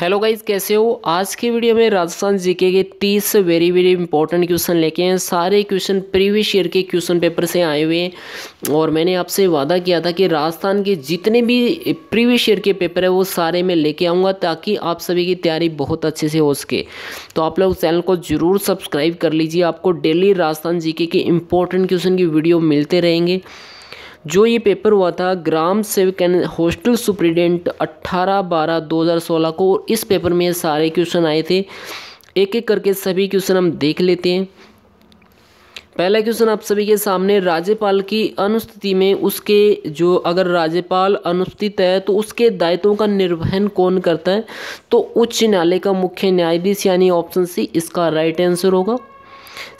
hello guys कैसे हो आज की वीडियो में राजस्थान जीके के 30 वेरी वेरी इंपॉर्टेंट क्वेश्चन लेके हैं सारे क्वेश्चन प्रीवियस ईयर के क्वेश्चन पेपर से आए हुए हैं और मैंने आपसे वादा किया था कि राजस्थान के जितने भी प्रीवियस ईयर के पेपर है वो सारे मैं लेके आऊँगा ताकि आप सभी की तैयारी बहुत अच्छे से हो सके तो आप लोग चैनल को ज़रूर सब्सक्राइब कर लीजिए आपको डेली राजस्थान जी के इंपॉर्टेंट क्वेश्चन की वीडियो मिलते रहेंगे जो ये पेपर हुआ था ग्राम सेवक एंड हॉस्टल सुप्रिटेंडेंट 18 बारह 2016 को इस पेपर में सारे क्वेश्चन आए थे एक एक करके सभी क्वेश्चन हम देख लेते हैं पहला क्वेश्चन आप सभी के सामने राज्यपाल की अनुस्थिति में उसके जो अगर राज्यपाल अनुस्थित है तो उसके दायित्वों का निर्वहन कौन करता है तो उच्च न्यायालय का मुख्य न्यायाधीश यानी ऑप्शन सी इसका राइट आंसर होगा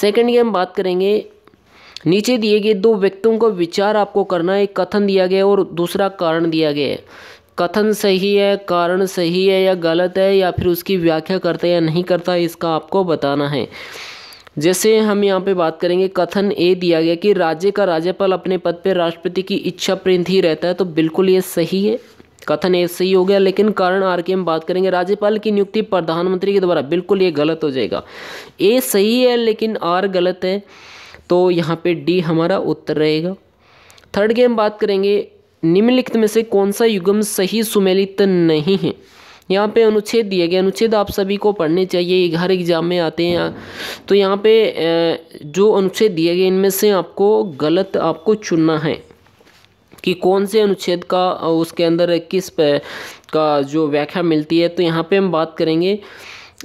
सेकंड की हम बात करेंगे नीचे दिए गए दो व्यक्तियों का विचार आपको करना है कथन दिया गया और दूसरा कारण दिया गया है कथन सही है कारण सही है या गलत है या फिर उसकी व्याख्या करता है या नहीं करता इसका आपको बताना है जैसे हम यहाँ पे बात करेंगे कथन ए दिया गया कि राज्य का राज्यपाल अपने पद पर राष्ट्रपति की इच्छा प्रिंत ही रहता है तो बिल्कुल ये सही है कथन ए सही हो गया लेकिन कारण आर की हम बात करेंगे राज्यपाल की नियुक्ति प्रधानमंत्री के द्वारा बिल्कुल ये गलत हो जाएगा ए सही है लेकिन आर गलत है तो यहाँ पे डी हमारा उत्तर रहेगा थर्ड की हम बात करेंगे निम्नलिखित में से कौन सा युगम सही सुमेलित नहीं है यहाँ पे अनुच्छेद दिए गए अनुच्छेद आप सभी को पढ़ने चाहिए हर एग्ज़ाम में आते हैं तो यहाँ पे जो अनुच्छेद दिए गए इनमें से आपको गलत आपको चुनना है कि कौन से अनुच्छेद का उसके अंदर किस पे का जो व्याख्या मिलती है तो यहाँ पे हम बात करेंगे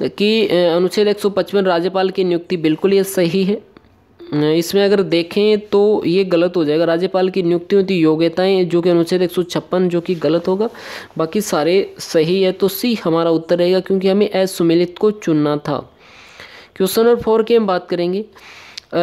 कि अनुच्छेद 155 राज्यपाल की नियुक्ति बिल्कुल ये सही है इसमें अगर देखें तो ये गलत हो जाएगा राज्यपाल की नियुक्ति होती योग्यताएं जो कि अनुच्छेद एक जो कि गलत होगा बाकी सारे सही है तो सी हमारा उत्तर रहेगा क्योंकि हमें एस सुमिलित को चुनना था क्वेश्चन नंबर फोर की हम बात करेंगे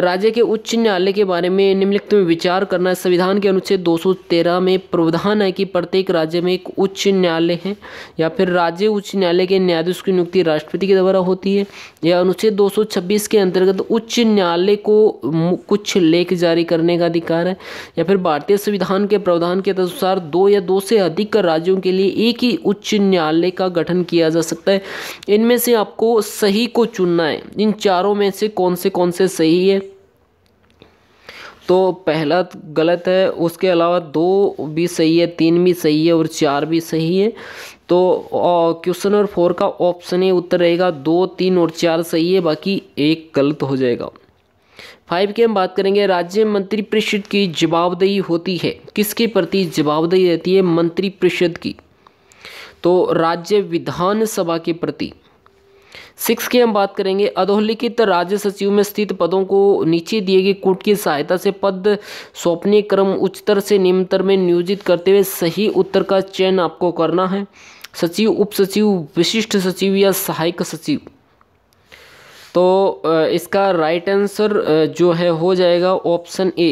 राज्य के उच्च न्यायालय के बारे में निम्नलिखित में विचार करना है संविधान के अनुच्छेद 213 में प्रावधान है कि प्रत्येक राज्य में एक उच्च न्यायालय है या फिर राज्य उच्च न्यायालय के न्यायाधीश की नियुक्ति राष्ट्रपति के द्वारा होती है या अनुच्छेद 226 के अंतर्गत उच्च न्यायालय को कुछ लेख जारी करने का अधिकार है या फिर भारतीय संविधान के प्रावधान के अनुसार दो या दो से अधिक राज्यों के लिए एक ही उच्च न्यायालय का गठन किया जा सकता है इनमें से आपको सही को चुनना है इन चारों में से कौन से कौन से सही है तो पहला तो गलत है उसके अलावा दो भी सही है तीन भी सही है और चार भी सही है तो क्वेश्चन नंबर फोर का ऑप्शन ही उत्तर रहेगा दो तीन और चार सही है बाकी एक गलत हो जाएगा फाइव की हम बात करेंगे राज्य मंत्री परिषद की जवाबदेही होती है किसके प्रति जवाबदेही रहती है मंत्री परिषद की तो राज्य विधानसभा के प्रति सिक्स की हम बात करेंगे अधोलिखित राज्य सचिव में स्थित पदों को नीचे दिए गए कूट की सहायता से पद सौंपने क्रम उच्चतर से निम्नतर में नियोजित करते हुए सही उत्तर का चयन आपको करना है सचिव उप सचिव विशिष्ट सचिव या सहायक सचिव तो इसका राइट आंसर जो है हो जाएगा ऑप्शन ए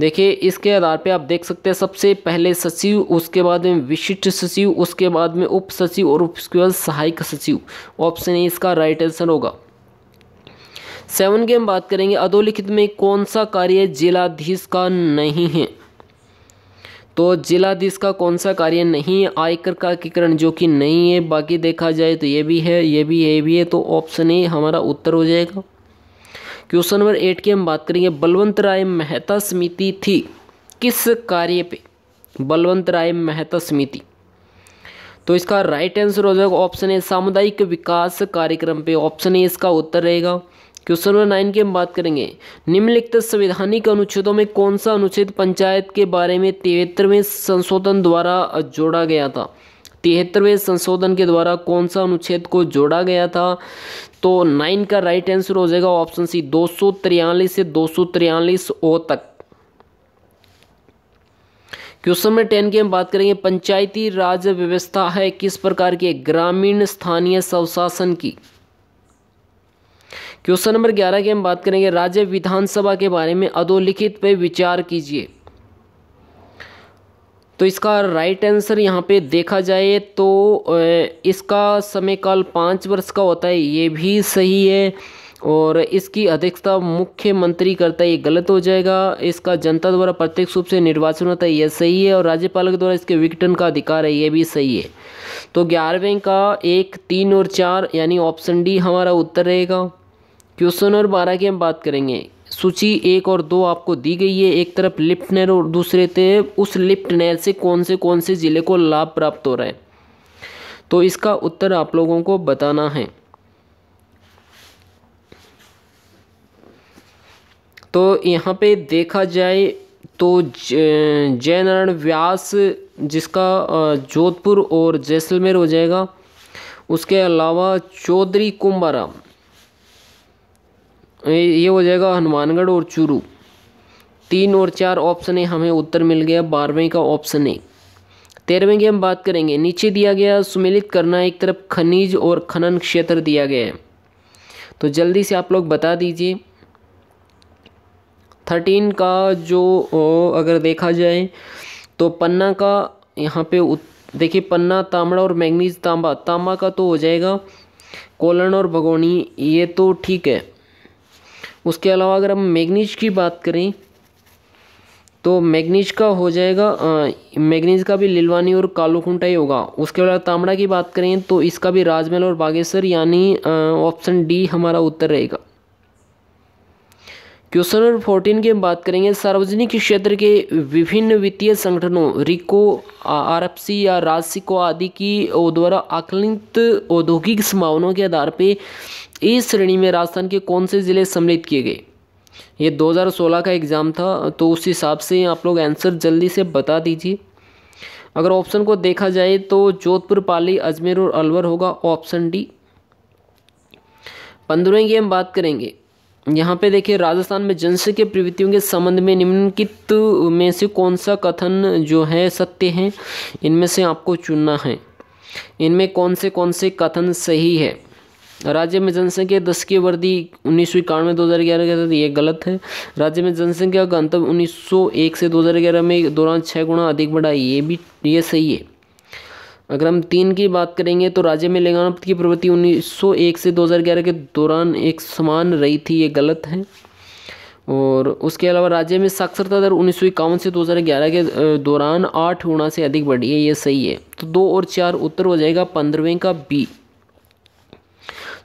देखिए इसके आधार पे आप देख सकते हैं सबसे पहले सचिव उसके बाद में विशिष्ट सचिव उसके बाद में उप सचिव और उसके बाद सहायक सचिव ऑप्शन ए इसका राइट आंसर होगा सेवन की हम बात करेंगे अधोलिखित में कौन सा कार्य जिलाधीश का नहीं है तो जिलाधीश का कौन सा कार्य नहीं है आयकर का एकीकरण जो कि नहीं है बाकी देखा जाए तो ये भी है ये भी ये भी है तो ऑप्शन ए हमारा उत्तर हो जाएगा क्वेश्चन नंबर एट की हम बात करेंगे बलवंत राय मेहता समिति थी किस कार्य पे बलवंत राय मेहता समिति तो इसका राइट आंसर हो जाएगा ऑप्शन ए सामुदायिक विकास कार्यक्रम पे ऑप्शन ए इसका उत्तर रहेगा क्वेश्चन नंबर नाइन की हम बात करेंगे निम्नलिखित संवैधानिक अनुच्छेदों में कौन सा अनुच्छेद पंचायत के बारे में तिहत्तरवें संशोधन द्वारा जोड़ा गया था तिहत्तरवें संशोधन के द्वारा कौन सा अनुच्छेद को जोड़ा गया था तो नाइन का राइट आंसर हो जाएगा ऑप्शन सी दो से दो ओ तक क्वेश्चन नंबर टेन की हम बात करेंगे पंचायती राज व्यवस्था है किस प्रकार की ग्रामीण स्थानीय स्वशासन की क्वेश्चन नंबर ग्यारह की हम बात करेंगे राज्य विधानसभा के बारे में अधोलिखित पर विचार कीजिए तो इसका राइट आंसर यहाँ पे देखा जाए तो इसका समयकाल पाँच वर्ष का होता है ये भी सही है और इसकी अध्यक्षता मुख्यमंत्री करता है ये गलत हो जाएगा इसका जनता द्वारा प्रत्यक्ष रूप से निर्वाचन होता है यह सही है और राज्यपाल के द्वारा इसके विघटन का अधिकार है ये भी सही है तो ग्यारहवें का एक तीन और चार यानी ऑप्शन डी हमारा उत्तर रहेगा क्वेश्चन और बारह की हम बात करेंगे सूची एक और दो आपको दी गई है एक तरफ लिफ्ट नहर और दूसरे थे उस लिफ्ट नहर से कौन से कौन से ज़िले को लाभ प्राप्त हो रहा है तो इसका उत्तर आप लोगों को बताना है तो यहाँ पे देखा जाए तो जयनारायण व्यास जिसका जोधपुर और जैसलमेर हो जाएगा उसके अलावा चौधरी कुंभाराम ये हो जाएगा हनुमानगढ़ और चूरू तीन और चार ऑप्शन है हमें उत्तर मिल गया बारहवें का ऑप्शन है तेरहवें की हम बात करेंगे नीचे दिया गया सुमिलित करना एक तरफ खनिज और खनन क्षेत्र दिया गया है तो जल्दी से आप लोग बता दीजिए थर्टीन का जो ओ, अगर देखा जाए तो पन्ना का यहाँ पे देखिए पन्ना तांबड़ा और मैग्नीज तांबा तांबा का तो हो जाएगा कोलन और भगोनी ये तो ठीक है उसके अलावा अगर हम मैग्नीज की बात करें तो मैग्नीज का हो जाएगा मैग्नीज का भी लिलवानी और कालू खुंटा ही होगा उसके अलावा तांबड़ा की बात करें तो इसका भी राजमहल और बागेश्वर यानी ऑप्शन डी हमारा उत्तर रहेगा क्वेश्चन नंबर फोर्टीन की हम बात करेंगे सार्वजनिक क्षेत्र के विभिन्न वित्तीय संगठनों रिको आर एफ सी या राजसिको आदि की द्वारा आकलित औद्योगिक संभावनाओं के आधार पर इस श्रेणी में राजस्थान के कौन से ज़िले सम्मिलित किए गए ये 2016 का एग्ज़ाम था तो उस हिसाब से आप लोग आंसर जल्दी से बता दीजिए अगर ऑप्शन को देखा जाए तो जोधपुर पाली अजमेर और अलवर होगा ऑप्शन डी पंद्रहवें की हम बात करेंगे यहाँ पे देखिए राजस्थान में जनसंख्या प्रवृत्तियों के संबंध में निम्नलिखित में से कौन सा कथन जो है सत्य है इनमें से आपको चुनना है इनमें कौन से कौन से कथन सही है राज्य में जनसंख्या दस की वृद्धि उन्नीस सौ इक्यानवे दो हज़ार ग्यारह के तहत ये गलत है राज्य में जनसंख्या का अंतर उन्नीस सौ एक से दो हज़ार ग्यारह में दौरान छः गुणा अधिक बढ़ा ये भी ये सही है अगर हम तीन की बात करेंगे तो राज्य में लिंगानुपात की प्रवृत्ति 1901 से 2011 के दौरान एक समान रही थी ये गलत है और उसके अलावा राज्य में साक्षरता दर उन्नीस से 2011 के दौरान आठ गुणा से अधिक बढ़ी है ये सही है तो दो और चार उत्तर हो जाएगा पंद्रहवें का बी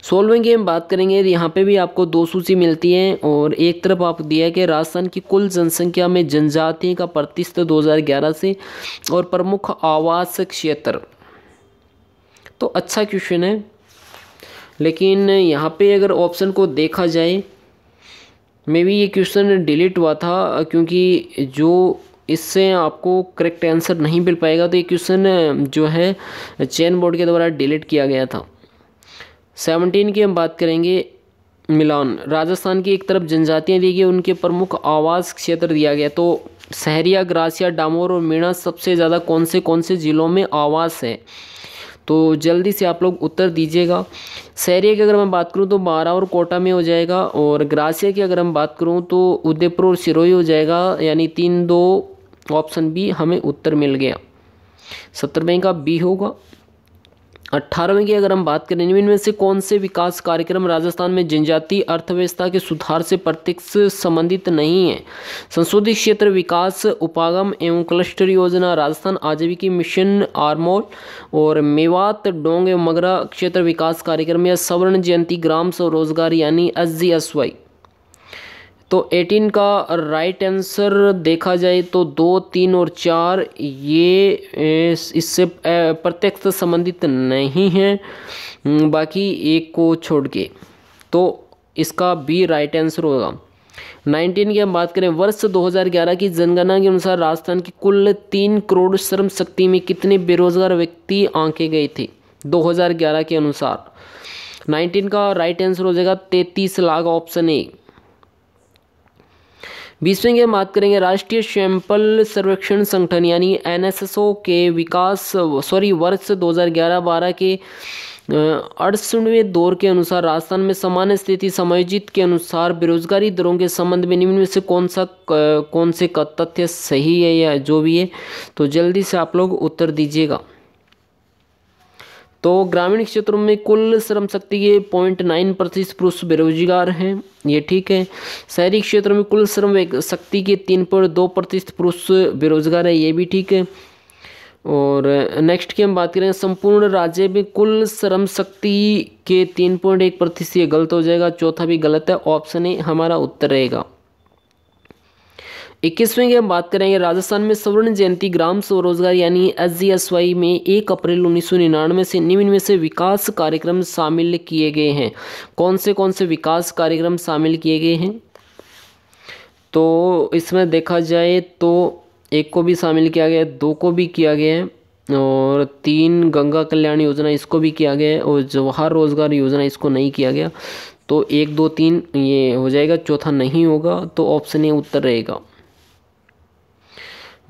सोलवें की हम बात करेंगे तो यहाँ पे भी आपको दो सूची मिलती हैं और एक तरफ आप दिया कि राजस्थान की कुल जनसंख्या में जनजाति का प्रतिशत 2011 से और प्रमुख आवास क्षेत्र तो अच्छा क्वेश्चन है लेकिन यहाँ पे अगर ऑप्शन को देखा जाए मे भी ये क्वेश्चन डिलीट हुआ था क्योंकि जो इससे आपको करेक्ट आंसर नहीं मिल पाएगा तो ये क्वेश्चन जो है चैन बोर्ड के द्वारा डिलीट किया गया था सेवनटीन की हम बात करेंगे मिलान राजस्थान की एक तरफ जनजातियाँ दी गई उनके प्रमुख आवास क्षेत्र दिया गया तो सहरिया ग्रासिया डामोर और मीणा सबसे ज़्यादा कौन से कौन से ज़िलों में आवास है तो जल्दी से आप लोग उत्तर दीजिएगा सहरिया की अगर मैं बात करूँ तो बारह और कोटा में हो जाएगा और ग्रासिया की अगर हम बात करूँ तो उदयपुर और सिरोही हो जाएगा यानी तीन दो ऑप्शन बी हमें उत्तर मिल गया सत्रहवें का बी होगा अट्ठारहवें की अगर हम बात करें इनमें से कौन से विकास कार्यक्रम राजस्थान में जनजातीय अर्थव्यवस्था के सुधार से प्रत्यक्ष संबंधित नहीं है संशोधित क्षेत्र विकास उपागम एवं क्लस्टर योजना राजस्थान आजीविकी मिशन आरमोल और मेवात डोंग एवं मगरा क्षेत्र विकास कार्यक्रम या सवर्ण जयंती ग्राम स्वरोजगार यानी एस जी एस वाई तो 18 का राइट आंसर देखा जाए तो दो तीन और चार ये इससे प्रत्यक्ष संबंधित नहीं है हम्म, बाकी एक को छोड़ के तो इसका बी राइट आंसर होगा 19 की हम बात करें वर्ष 2011 की जनगणना के अनुसार राजस्थान की कुल तीन करोड़ श्रम शक्ति में कितने बेरोजगार व्यक्ति आंके गए थे 2011 के अनुसार 19 का राइट आंसर हो जाएगा तैंतीस लाख ऑप्शन ए बीसवेंगे हम बात करेंगे राष्ट्रीय सैंपल सर्वेक्षण संगठन यानी एन के विकास सॉरी वर्ष 2011-12 के अड़सठवें दौर के अनुसार राजस्थान में सामान्य स्थिति समायोजित के अनुसार बेरोजगारी दरों के संबंध में निम्न में से कौन सा कौन से तथ्य सही है या जो भी है तो जल्दी से आप लोग उत्तर दीजिएगा तो ग्रामीण क्षेत्रों में कुल श्रम शक्ति के पॉइंट नाइन प्रतिशत पुरुष बेरोजगार हैं ये ठीक है शहरी क्षेत्र में कुल श्रम शक्ति के तीन पॉइंट दो प्रतिशत पुरुष बेरोजगार है ये भी ठीक है और नेक्स्ट की हम बात करें संपूर्ण राज्य में कुल श्रम शक्ति के तीन पॉइंट एक प्रतिशत ये गलत हो जाएगा चौथा भी गलत है ऑप्शन ए हमारा उत्तर रहेगा इक्कीसवीं की हम बात करेंगे राजस्थान में स्वर्ण जयंती ग्राम स्वरोजगार यानी एस में एक अप्रैल उन्नीस सौ निन्यानवे से निम्न में से विकास कार्यक्रम शामिल किए गए हैं कौन से कौन से विकास कार्यक्रम शामिल किए गए हैं तो इसमें देखा जाए तो एक को भी शामिल किया गया दो को भी किया गया है और तीन गंगा कल्याण योजना इसको भी किया गया है और जवाहर रोज़गार योजना इसको नहीं किया गया तो एक दो तीन ये हो जाएगा चौथा नहीं होगा तो ऑप्शन ए उत्तर रहेगा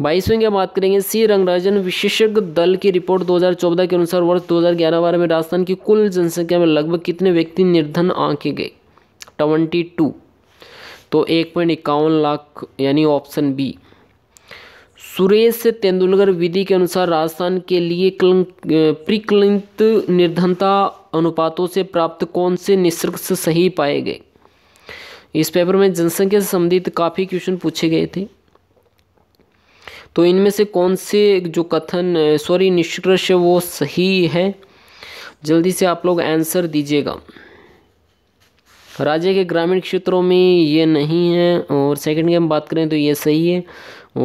बाईसवें की बात करेंगे सी रंगराजन विशेषज्ञ दल की रिपोर्ट 2014 के अनुसार वर्ष 2011 बारह में राजस्थान की कुल जनसंख्या में लगभग कितने व्यक्ति निर्धन आंके गए ट्वेंटी टू तो एक पॉइंट इक्यावन लाख यानी ऑप्शन बी सुरेश तेंदुलकर विधि के अनुसार राजस्थान के लिए प्रिकलित निर्धनता अनुपातों से प्राप्त कौन से निष्कर्ष सही पाए गए इस पेपर में जनसंख्या से संबंधित काफ़ी क्वेश्चन पूछे गए थे तो इनमें से कौन से जो कथन सॉरी निष्कर्ष वो सही है जल्दी से आप लोग आंसर दीजिएगा राज्य के ग्रामीण क्षेत्रों में ये नहीं है और सेकंड की हम बात करें तो ये सही है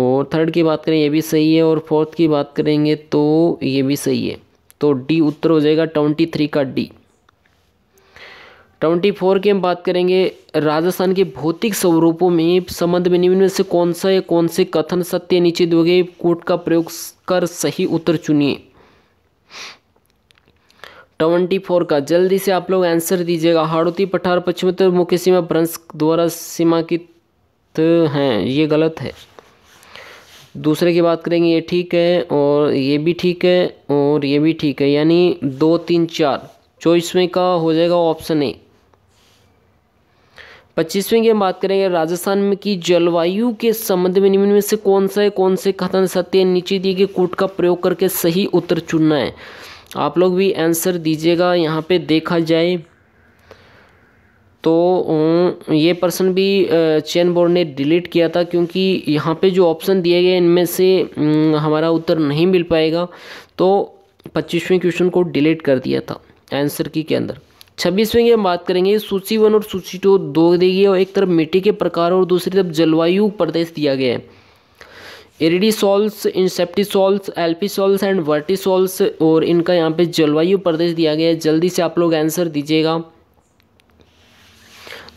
और थर्ड की बात करें ये भी सही है और फोर्थ की बात करेंगे तो ये भी सही है तो डी उत्तर हो जाएगा ट्वेंटी थ्री का डी ट्वेंटी फोर की हम बात करेंगे राजस्थान के भौतिक स्वरूपों में संबंध में निम्न में से कौन सा या कौन से कथन सत्य नीचे दोगे गए कोट का प्रयोग कर सही उत्तर चुनिए ट्वेंटी फोर का जल्दी से आप लोग आंसर दीजिएगा हाड़ोती पठार पश्चिमोत्तर मुख्य सीमा भ्रंश द्वारा सीमा तो हैं ये गलत है दूसरे की बात करेंगे ये ठीक है और ये भी ठीक है और ये भी ठीक है यानी दो तीन चार चौबीसवें का हो जाएगा ऑप्शन ए पच्चीसवें की हम बात करेंगे राजस्थान में की जलवायु के संबंध में निम्न में से कौन सा है कौन से कथन सत्य है नीचे दिए गए कूट का प्रयोग करके सही उत्तर चुनना है आप लोग भी आंसर दीजिएगा यहाँ पे देखा जाए तो ये प्रश्न भी चैन बोर्ड ने डिलीट किया था क्योंकि यहाँ पे जो ऑप्शन दिए गए इनमें से हमारा उत्तर नहीं मिल पाएगा तो पच्चीसवें क्वेश्चन को डिलीट कर दिया था आंसर की के अंदर छब्बीसवें की हम बात करेंगे सूची वन और सूची टू दो देगी और एक तरफ मिट्टी के प्रकार और दूसरी तरफ जलवायु प्रदेश दिया गया है aridisols inceptisols alfisols and vertisols और इनका यहाँ पे जलवायु प्रदेश दिया गया है जल्दी से आप लोग आंसर दीजिएगा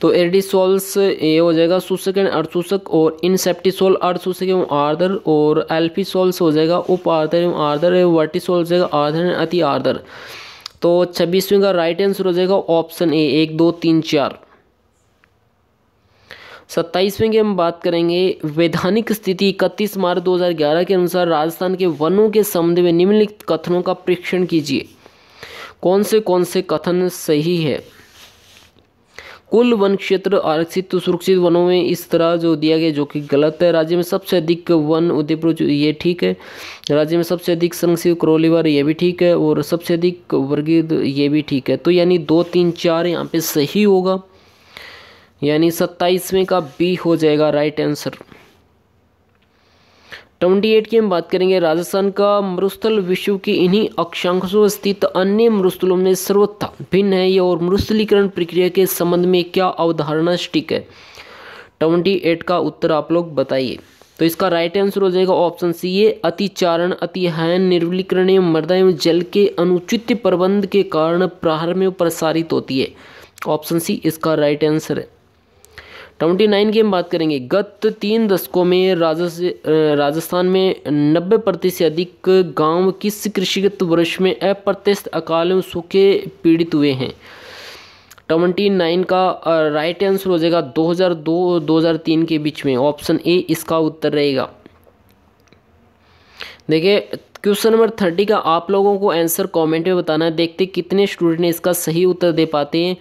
तो एरडिसोल्स ये हो जाएगा सूसक एंड अर्धसूसक और इनसेप्टिसोल अर्धसूसक एवं आर्दर और एल्फिसोल्स हो जाएगा उप आर्दर एवं आर्दर एवं वर्टिसोल हो जाएगा आर्दर एंड अति आर्दर तो छब्बीसवें का राइट आंसर हो जाएगा ऑप्शन ए एक दो तीन चार सत्ताईसवें की हम बात करेंगे वैधानिक स्थिति इकतीस मार्च 2011 के अनुसार राजस्थान के वनों के संबंध में निम्नलिखित कथनों का परीक्षण कीजिए कौन से कौन से कथन सही है कुल वन क्षेत्र आरक्षित तो सुरक्षित वनों में इस तरह जो दिया गया जो कि गलत है राज्य में सबसे अधिक वन उदयपुर ये ठीक है राज्य में सबसे अधिक संरक्षित करोलीवर ये भी ठीक है और सबसे अधिक वर्गीय ये भी ठीक है तो यानी दो तीन चार यहाँ पे सही होगा यानी सत्ताईसवें का बी हो जाएगा राइट आंसर ट्वेंटी एट की हम बात करेंगे राजस्थान का मरुस्थल विश्व के इन्हीं अक्षांशों स्थित अन्य मरुस्थलों में सर्वोत्तम भिन्न है यह और मरुस्थलीकरण प्रक्रिया के संबंध में क्या अवधारणा स्टिक है ट्वेंटी एट का उत्तर आप लोग बताइए तो इसका राइट आंसर हो जाएगा ऑप्शन सी ये अतिचारण अतिहयन निर्वलीकरण एवं मृदा एवं जल के अनुचित प्रबंध के कारण प्रारंभ में प्रसारित होती है ऑप्शन सी इसका राइट आंसर है ट्वेंटी नाइन की हम बात करेंगे गत तीन दशकों में राजस्थान में नब्बे प्रतिशत से अधिक गांव किस कृषिगत वर्ष में अप्रत्यक्ष अकाल सूखे पीड़ित हुए हैं ट्वेंटी नाइन का राइट आंसर हो जाएगा 2002-2003 के बीच में ऑप्शन ए इसका उत्तर रहेगा देखिए क्वेश्चन नंबर थर्टी का आप लोगों को आंसर कमेंट में बताना है देखते कितने स्टूडेंट ने इसका सही उत्तर दे पाते हैं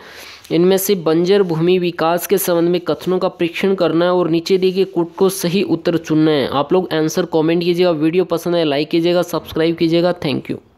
इनमें से बंजर भूमि विकास के संबंध में कथनों का परीक्षण करना है और नीचे दिए गए कोट को सही उत्तर चुनना है आप लोग आंसर कमेंट कीजिएगा वीडियो पसंद है लाइक कीजिएगा सब्सक्राइब कीजिएगा थैंक यू